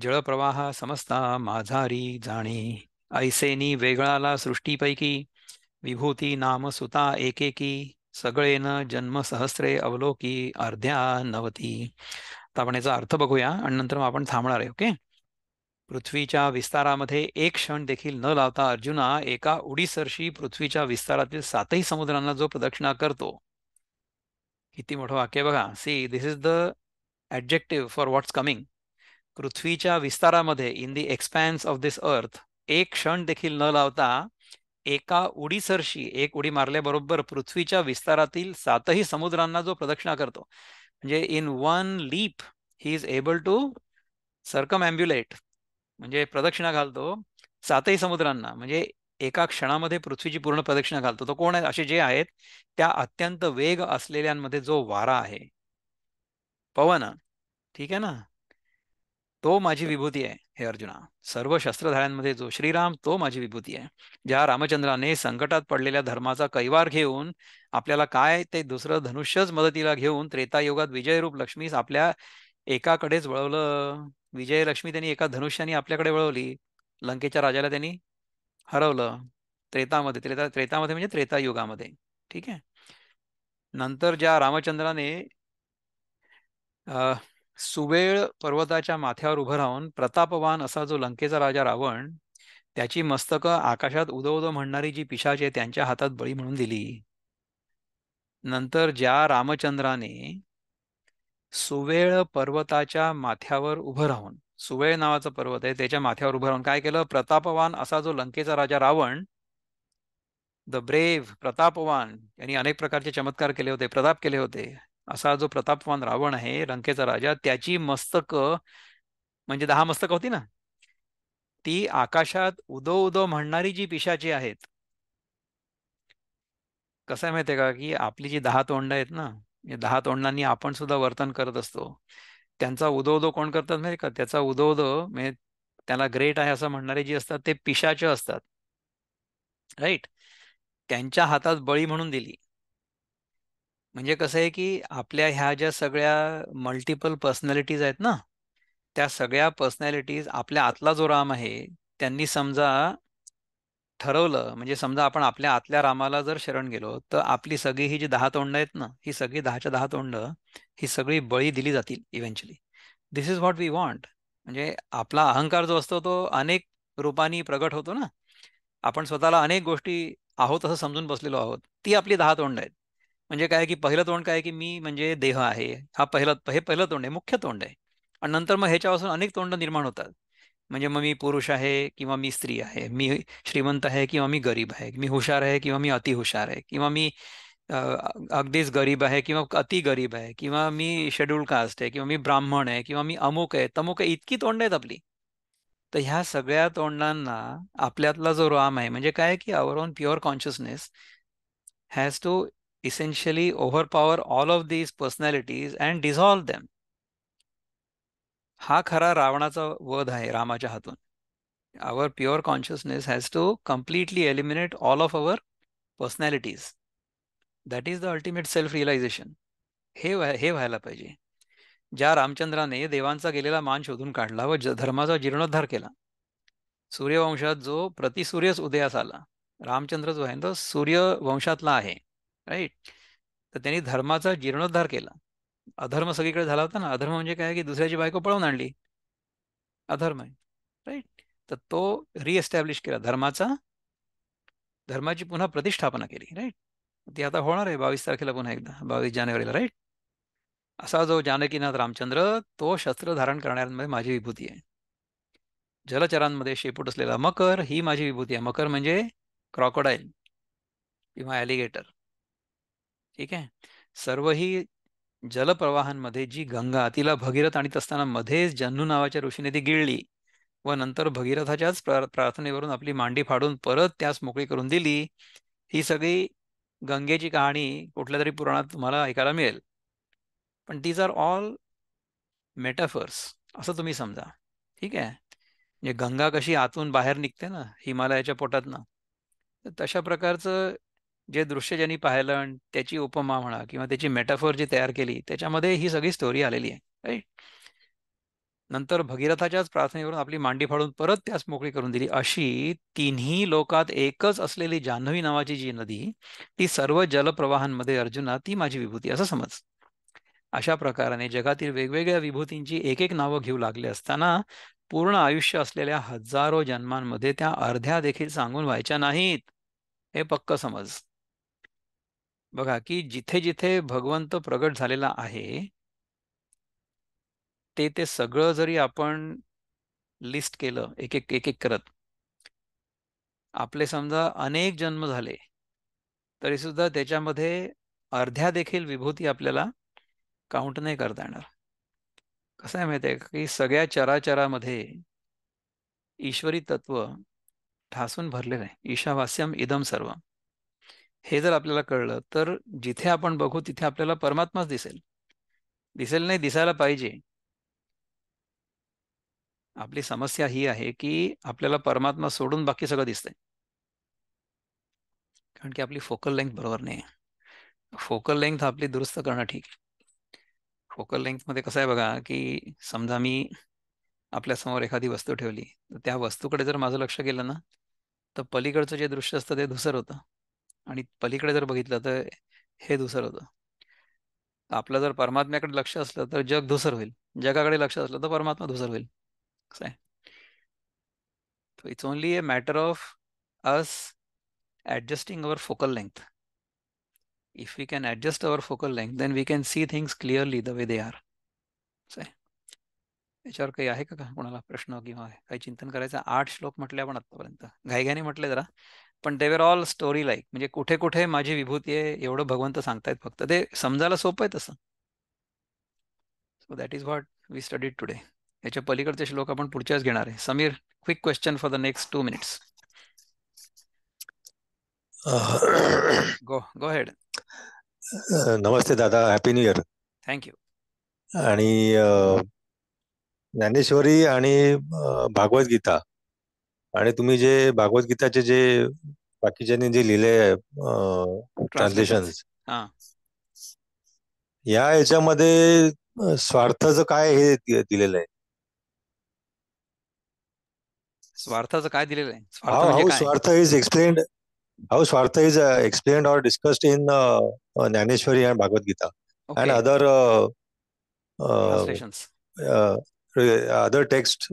जळप्रवाह समस्ता माझारी जाणी ऐसेनी वेगळाला सृष्टीपैकी विभूती नाम सुता एकेकी सगळेन जन्म सहस्रे अवलोकी अर्ध्या नवती तर आपण याचा अर्थ बघूया आणि नंतर मग आपण थांबणार आहे ओके पृथ्वीच्या विस्तारामध्ये एक क्षण देखील न लावता अर्जुना एका उडीसरशी पृथ्वीच्या विस्तारातील सातही समुद्रांना जो प्रदक्षिणा करतो किती मोठं वाक्य बघा see this is the adjective for what's coming पृथ्वीच्या विस्तारामध्ये in the एक्सपॅन्स of this earth एक क्षण देखील न लावता एका उडीसरशी एक उडी मारल्याबरोबर पृथ्वीच्या विस्तारातील सातही समुद्रांना जो प्रदक्षिणा करतो म्हणजे in one leap he is able to circumambulate म्हणजे प्रदक्षिणा घालतो सातही समुद्रांना म्हणजे एका क्षणामध्ये पृथ्वीची पूर्ण प्रदक्षिणा घालतो तो कोण आहे असे जे आहेत त्या अत्यंत वेग असलेल्यांमध्ये जो वारा आहे पवन ठीक आहे ना तो माझी विभूती आहे हे अर्जुना सर्व शस्त्रधाऱ्यांमध्ये जो श्रीराम तो माझी विभूती आहे ज्या रामचंद्राने संकटात पडलेल्या धर्माचा कैवार घेऊन आपल्याला काय ते दुसरं धनुष्यच मदतीला घेऊन त्रेतायुगात विजयरूप लक्ष्मीस आपल्या एकाकडेच वळवलं विजय लक्ष्मी त्यांनी एका धनुष्याने आपल्याकडे वळवली लंकेच्या राजाला त्यांनी हरवलं त्रेतामध्ये त्रेता त्रेतामध्ये म्हणजे त्रेतायुगामध्ये ठीक आहे नंतर ज्या रामचंद्राने सुवेळ पर्वताच्या माथ्यावर उभं राहून प्रतापवान असा जो लंकेचा राजा रावण त्याची मस्तक आकाशात उदो उदो म्हणणारी जी पिशाचे त्यांच्या हातात बळी म्हणून दिली नंतर ज्या रामचंद्राने सुवेळ पर्वताच्या माथ्यावर उभं राहून सुवेळ नावाचा पर्वत आहे त्याच्या माथ्यावर उभं राहून काय केलं प्रतापवान असा जो लंकेचा राजा रावण द ब्रेव्ह प्रतापवान यांनी अनेक प्रकारचे चमत्कार केले होते प्रताप केले होते असा जो प्रतापवान रावण आहे रंकेचा राजा त्याची मस्तक म्हणजे दहा मस्तक होती ना ती आकाशात उदो उदो म्हणणारी जी पिशाची आहेत कसं आहे माहितीये का की आपली जी दहा तोंड आहेत ना दहा तोंडांनी आपण सुद्धा वर्तन करत असतो त्यांचा उदो कोण करतात माहिती का त्याचा उदो म्हणजे त्याला ग्रेट आहे असं म्हणणारे जे असतात ते पिशाचे असतात राईट त्यांच्या हातात बळी म्हणून दिली म्हणजे कसं आहे की आपल्या ह्या ज्या सगळ्या मल्टिपल पर्सनॅलिटीज आहेत ना त्या सगळ्या पर्सनॅलिटीज आपल्या आतला जो राम आहे त्यांनी समजा ठरवलं म्हणजे समजा आपण आपल्या आतल्या रामाला जर शरण गेलो तर आपली सगळी ही जी दहा तोंड आहेत ना ही सगळी दहाच्या दहा तोंड ही सगळी बळी दिली जातील eventually this is what we want म्हणजे आपला अहंकार जो असतो तो अनेक रूपानी प्रगट होतो ना आपण स्वतःला अनेक गोष्टी आहोत असं समजून बसलेलो आहोत ती आपली दहा तोंड आहेत म्हणजे काय की पहिलं तोंड काय की मी म्हणजे देह आहे हा पहिला हे पहिलं तोंड आहे मुख्य तोंड आहे आणि नंतर मग ह्याच्यापासून अनेक तोंड निर्माण होतात म्हणजे मग मी पुरुष आहे किंवा मी स्त्री आहे मी श्रीमंत आहे किंवा मी गरीब आहे मी हुशार आहे किंवा मी अतिहुशार आहे किंवा मी अगदीच गरीब आहे किंवा अति गरीब आहे किंवा मी शेड्यूल कास्ट आहे किंवा मी ब्राह्मण आहे किंवा मी अमुक आहे तमुक आहे इतकी तोंड आहेत आपली तर ह्या सगळ्या तोंडांना आपल्यातला जो राम आहे म्हणजे काय की our own pure consciousness has to essentially overpower all of these personalities and dissolve them हा खरा रावणाचा वध आहे रामाच्या हातून our pure consciousness has to completely eliminate all of our personalities that is the ultimate self realization हे हे व्हायला पाहिजे ज्या रामचंद्राने देवांचा गेलेला मान शोधून काढला व धर्माचा जीर्णोद्धार केला सूर्यवंशात जो प्रतिसूर्यच उदयास आला रामचंद्र जो आहे तो सूर्यवंशातला आहे राईट तर त्यांनी धर्माचा जीर्णोद्धार केला अधर्म सगळीकडे झाला होता ना अधर्म म्हणजे काय की दुसऱ्याची बायको पळवून आणली अधर्म आहे राईट तर तो रिएस्टॅब्लिश केला धर्माचा धर्माची पुन्हा प्रतिष्ठापना केली राईट ती आता होणार आहे बावीस तारखेला पुन्हा एकदा बावीस जानेवारीला राईट असा जो जानकीनाथ रामचंद्र तो शस्त्र धारण करणाऱ्यांमध्ये माझी विभूती आहे जलचरांमध्ये शेपूट असलेला मकर ही माझी विभूती आहे मकर म्हणजे क्रॉकोडाईल किंवा ॲलिगेटर ठीक आहे सर्व ही जलप्रवाहांमध्ये जी गंगा तिला भगीरथ आणीत असताना मध्येच जन्नू नावाच्या ऋषीने ती गिळली व नंतर भगीरथाच्याच प्रार्थनेवरून आपली मांडी फाडून परत त्यास मोकळी करून दिली ही सगळी गंगेची कहाणी कुठल्या तरी पुराणात तुम्हाला ऐकायला मिळेल पण दीज आर ऑल मेटाफर्स असं तुम्ही समजा ठीक आहे म्हणजे गंगा कशी आतून बाहेर निघते ना हिमालयाच्या पोटात ना तशा प्रकारचं जे दृश्य ज्यांनी पाहिलं आणि त्याची उपमा म्हणा किंवा त्याची मेटाफोर जी तयार केली त्याच्यामध्ये ही सगळी स्टोरी आलेली आहे नंतर भगीरथाच्याच प्रार्थनेवरून आपली मांडी फाडून परत त्यास मोकळी करून दिली अशी तिन्ही लोकात एकच असलेली जान्हवी नावाची जी नदी ती सर्व जलप्रवाहांमध्ये अर्जुना ती माझी विभूती असं समज अशा प्रकाराने जगातील वेगवेगळ्या विभूतींची एक एक नावं घेऊ लागली असताना पूर्ण आयुष्य असलेल्या हजारो जन्मांमध्ये त्या अर्ध्या देखील सांगून व्हायच्या नाहीत हे पक्क समज बघा की जिथे जिथे भगवंत प्रगट झालेला आहे ते ते सगळं जरी आपण लिस्ट केलं एक एक एक एक करत आपले समजा अनेक जन्म झाले तरी सुद्धा त्याच्यामध्ये अर्ध्या देखील विभूती आपल्याला काउंट नाही करता येणार कसं आहे माहिती आहे की सगळ्या चराचरामध्ये ईश्वरी तत्व ठासून भरलेलं आहे ईशावास्यम इदम सर्व हे जर आपल्याला कळलं तर जिथे आपण बघू तिथे आपल्याला परमात्माच दिसेल दिसेल नाही दिसायला पाहिजे आपली समस्या ही आहे की आपल्याला परमात्मा सोडून बाकी सगळं दिसतंय कारण की आपली फोकल लेंथ बरोबर नाही फोकल लेंथ आपली दुरुस्त करणं ठीक आहे फोकल लेंथमध्ये कसं आहे बघा की समजा मी आपल्या समोर एखादी वस्तू ठेवली तर त्या वस्तूकडे जर माझं लक्ष गेलं ना तर पलीकडचं जे दृश्य असतं ते धुसर होतं आणि पलीकडे जर बघितलं तर हे दुसरं होतं आपलं जर परमात्म्याकडे लक्ष असलं तर जग धुसर होईल जगाकडे लक्ष असलं तर परमात्मा धुसर होईल it's only a matter of us adjusting our focal length if we can adjust our focal length then we can see things clearly the way they are याच्यावर काही आहे का कोणाला प्रश्न किंवा काही चिंतन करायचं आठ श्लोक म्हटले आपण आतापर्यंत घाईघाईने म्हटले जरा पण they were all story like म्हणजे कुठे कुठे माझी विभूती आहे एवढं भगवंत सांगतायत फक्त ते समजायला सोपं आहे तसं so that is what we study today याच्या पलीकडचे श्लोक आपण पुढच्याच घेणार आहे Sameer quick question for the next two minutes go go head नमस्ते दादा हॅपी न्यू इयर थँक्यू आणि ज्ञानेश्वरी आणि भागवत गीता आणि तुम्ही जे भागवत जे बाकीच्यांनी जे लिहिले ट्रान्सलेशन या याच्यामध्ये स्वार्थाचं काय हे दिलेलं आहे स्वार्थाचं काय दिलेलं आहे swarth is explain how swarth is explain or discussed in Dnyaneshwari and Bhagwat and other other text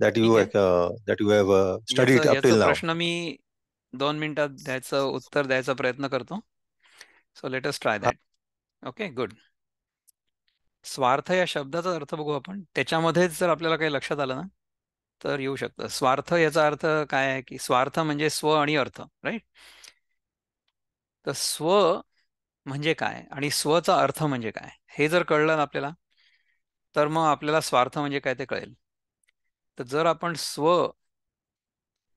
that you ठीक uh, that you have uh, studied up till now. प्रश्न मी दोन मिनिटात द्यायचं उत्तर द्यायचा प्रयत्न करतो so let us try that okay good स्वार्थ या शब्दाचा अर्थ बघू आपण त्याच्यामध्येच जर आपल्याला काही लक्षात आलं ना तर येऊ शकतं स्वार्थ याचा अर्थ काय आहे की स्वार्थ म्हणजे स्व आणि अर्थ राईट तर स्व म्हणजे काय आणि स्वचा अर्थ म्हणजे काय हे जर कळलं ना आपल्याला तर मग आपल्याला स्वार्थ म्हणजे काय ते कळेल तर जर आपण स्व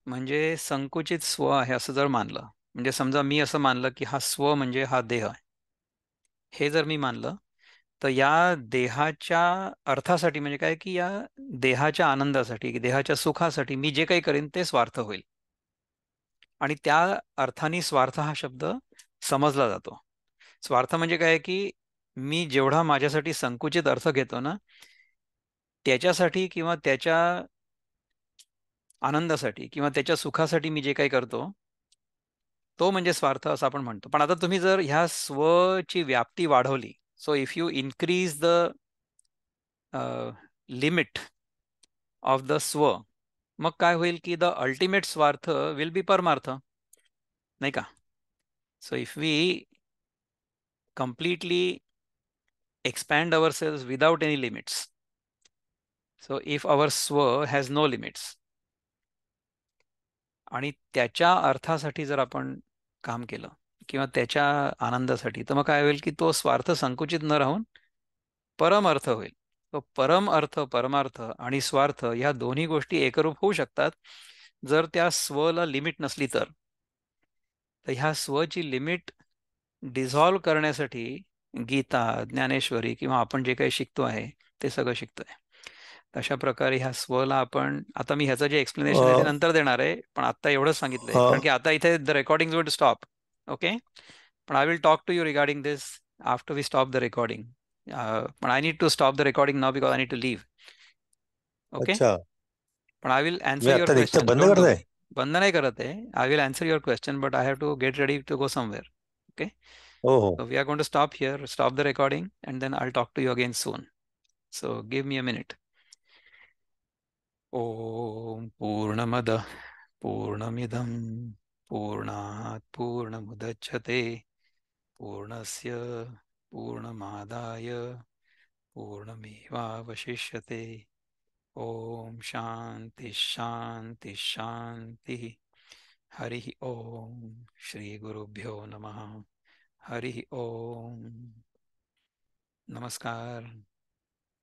म्हणजे संकुचित स्व आहे असं जर मानलं म्हणजे समजा मी असं मानलं की हा स्व म्हणजे हा देह आहे हे जर मी मानलं तर या देहाच्या अर्थासाठी म्हणजे काय की या देहाच्या आनंदासाठी देहाच्या सुखासाठी मी जे काही करेन ते स्वार्थ होईल आणि त्या अर्थाने स्वार्थ हा शब्द समजला जातो स्वार्थ म्हणजे काय की मी जेवढा माझ्यासाठी संकुचित अर्थ घेतो ना त्याच्यासाठी किंवा त्याच्या आनंदासाठी किंवा त्याच्या सुखासाठी मी जे काही करतो तो म्हणजे स्वार्थ असं आपण म्हणतो पण आता तुम्ही जर ह्या स्वची व्याप्ती वाढवली so if you increase the limit of the swa मग काय होईल की the ultimate swarth will be paramarth नाही का so if we expand our selves without any limits so if our swa has no limits आणि त्याच्या अर्थासाठी जर आपण काम केलं किंवा त्याच्या आनंदासाठी तर मग काय होईल की तो स्वार्थ संकुचित न राहून परम अर्थ होईल तो परम अर्थ परमार्थ आणि स्वार्थ ह्या दोन्ही गोष्टी एकरूप होऊ शकतात जर त्या स्वला लिमिट नसली तर तर ह्या स्वची लिमिट डिझॉल्व करण्यासाठी गीता ज्ञानेश्वरी किंवा आपण जे काही शिकतो आहे ते सगळं शिकतोय तशा प्रकारे ह्या स्वला आपण आता मी ह्याचं जे एक्सप्लेनेशन आहे ते नंतर देणार आहे पण आता एवढंच सांगितलंय कारण की आता इथे the recording would stop okay पण I will talk to you regarding this after we stop the recording पण I need to stop the recording now because I need to leave okay पण I will answer your question बंद नाही करत आहे I will answer your question but I have to get ready to go somewhere okay we are going to stop here stop the recording and then I talk to you again soon so give me a minute ॐ पूर्णमदः पूर्णमिदं पूर्णात् पूर्णमुदच्छते पूर्णस्य पूर्णमादाय पूर्णमेवावशिष्यते ॐ शान्तिश्शान्तिश्शान्तिः हरिः ॐ श्रीगुरुभ्यो नमः हरि ॐ नमस्कार